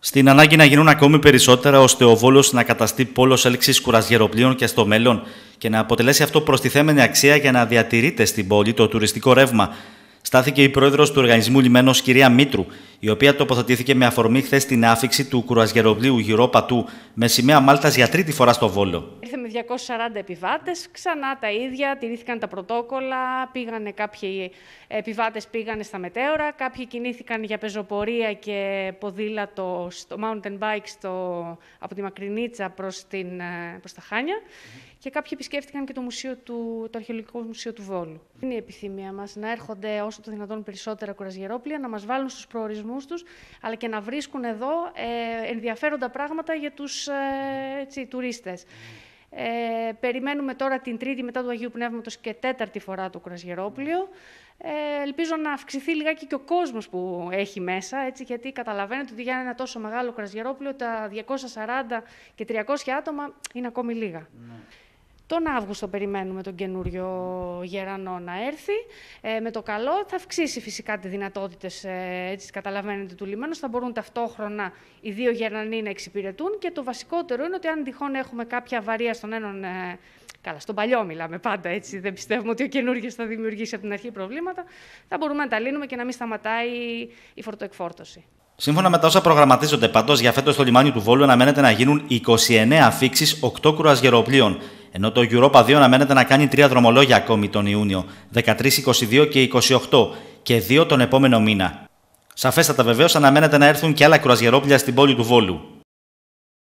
στην ανάγκη να γίνουν ακόμη περισσότερα ώστε ο Βόλος να καταστεί πόλος έλξης κουραζιεροπλοίων και στο μέλλον και να αποτελέσει αυτό προστιθέμενη αξία για να διατηρείται στην πόλη το τουριστικό ρεύμα. Στάθηκε η πρόεδρος του Οργανισμού Λιμένος, κυρία Μήτρου, η οποία τοποθετήθηκε με αφορμή χθες την άφηξη του κουρασγεροπλίου γυρό με σημαία Μάλτας για τρίτη φορά στο Βόλο. Ήρθε με 240 επιβάτες, ξανά τα ίδια, τηρήθηκαν τα πρωτόκολλα. Πήγανε κάποιοι επιβάτες πήγανε στα μετέωρα, κάποιοι κινήθηκαν για πεζοπορία και ποδήλατο στο mountain bike στο, από τη Μακρινίτσα προς ε, προς τα Χάνια. Και κάποιοι επισκέφτηκαν και το, μουσείο του, το Αρχαιολογικό Μουσείο του Βόλου. Είναι η επιθυμία μας να έρχονται όσο το δυνατόν περισσότερα κουραζιερόπλια, να μας βάλουν στους προορισμούς αλλά και να βρίσκουν εδώ ε, ενδιαφέροντα πράγματα για τους ε, έτσι, τουρίστες. Ε, περιμένουμε τώρα την τρίτη μετά του Αγίου Πνεύματος και τέταρτη φορά το κρασγερόπλιο. Ε, ελπίζω να αυξηθεί λιγάκι και ο κόσμος που έχει μέσα, έτσι, γιατί καταλαβαίνετε ότι για ένα τόσο μεγάλο κρασγερόπλιο τα 240 και 300 άτομα είναι ακόμη λίγα. Ναι. Τον Αύγουστο περιμένουμε τον καινούριο γερανό να έρθει. Ε, με το καλό θα αυξήσει φυσικά τις δυνατότητες, ε, έτσι καταλαβαίνετε, του λιμένου. Θα μπορούν ταυτόχρονα οι δύο γερανοί να εξυπηρετούν. Και το βασικότερο είναι ότι αν τυχόν έχουμε κάποια αβαρία στον έναν. Ε, Καλά, στον παλιό μιλάμε πάντα έτσι. Δεν πιστεύουμε ότι ο καινούριο θα δημιουργήσει από την αρχή προβλήματα. Θα μπορούμε να τα λύνουμε και να μην σταματάει η φορτοεκφόρτωση. Σύμφωνα με τα όσα προγραμματίζονται πάντως για φέτος στο λιμάνι του Βόλου, αναμένεται να γίνουν 29 αφήξει 8 κουρασγεροπλοίων ενώ το Europa 2 αναμένεται να κάνει τρία δρομολόγια ακόμη τον Ιούνιο, 13, 22 και 28 και δύο τον επόμενο μήνα. Σαφέστατα βεβαίως αναμένεται να έρθουν και άλλα κρουαζιερόπλια στην πόλη του Βόλου.